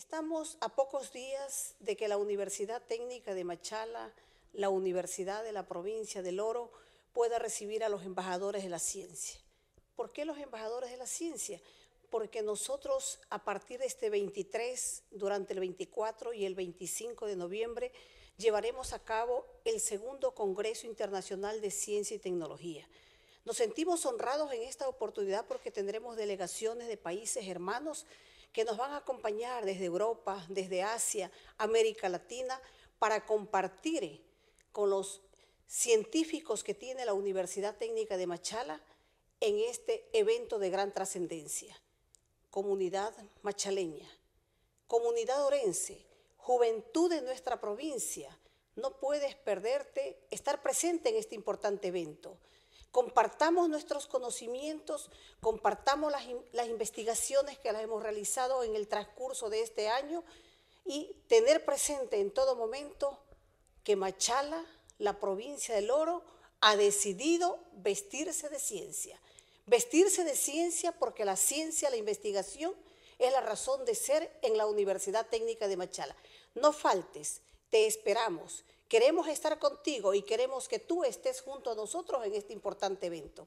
Estamos a pocos días de que la Universidad Técnica de Machala, la Universidad de la Provincia del Oro, pueda recibir a los embajadores de la ciencia. ¿Por qué los embajadores de la ciencia? Porque nosotros a partir de este 23, durante el 24 y el 25 de noviembre, llevaremos a cabo el segundo Congreso Internacional de Ciencia y Tecnología. Nos sentimos honrados en esta oportunidad porque tendremos delegaciones de países hermanos que nos van a acompañar desde Europa, desde Asia, América Latina, para compartir con los científicos que tiene la Universidad Técnica de Machala en este evento de gran trascendencia. Comunidad machaleña, comunidad orense, juventud de nuestra provincia, no puedes perderte estar presente en este importante evento. Compartamos nuestros conocimientos, compartamos las, investigaciones que las hemos realizado en el transcurso de este año y tener presente en todo momento que Machala, la provincia del oro, ha decidido vestirse de ciencia. Vestirse de ciencia porque la ciencia, la investigación, es la razón de ser en la Universidad Técnica de Machala. No faltes, te esperamos. Queremos estar contigo y queremos que tú estés junto a nosotros en este importante evento.